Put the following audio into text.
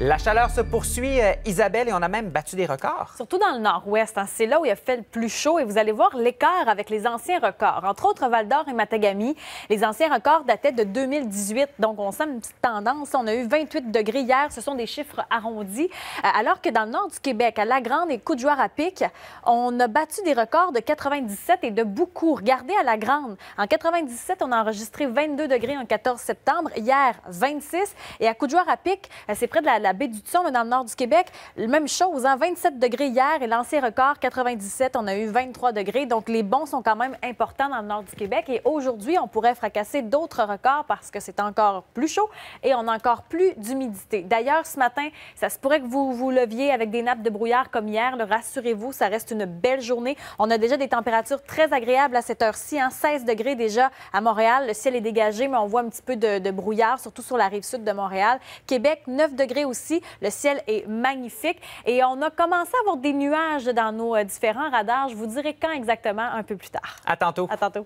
La chaleur se poursuit, euh, Isabelle, et on a même battu des records. Surtout dans le nord-ouest. Hein. c'est là où il a fait le plus chaud et vous allez voir l'écart avec les anciens records. Entre autres, Val d'Or et Matagami, les anciens records dataient de 2018. Donc, on sent une petite tendance. On a eu 28 degrés hier. Ce sont des chiffres arrondis. Euh, alors que dans le nord du Québec, à La Grande et Coudjoire à Pic, on a battu des records de 97 et de beaucoup. Regardez à La Grande. En 97, on a enregistré 22 degrés en 14 septembre. Hier, 26. Et à joire à Pic, euh, c'est près de la la baie du Tion, dans le nord du Québec. Même chose, 27 hein, degrés hier et l'ancien record 97, on a eu 23 degrés. Donc les bons sont quand même importants dans le nord du Québec. Et aujourd'hui, on pourrait fracasser d'autres records parce que c'est encore plus chaud et on a encore plus d'humidité. D'ailleurs, ce matin, ça se pourrait que vous vous leviez avec des nappes de brouillard comme hier. Rassurez-vous, ça reste une belle journée. On a déjà des températures très agréables à cette heure-ci, en hein. 16 degrés déjà à Montréal. Le ciel est dégagé, mais on voit un petit peu de, de brouillard, surtout sur la rive sud de Montréal. Québec, 9 degrés aussi. Le ciel est magnifique et on a commencé à avoir des nuages dans nos euh, différents radars. Je vous dirai quand exactement un peu plus tard. À tantôt. À tantôt.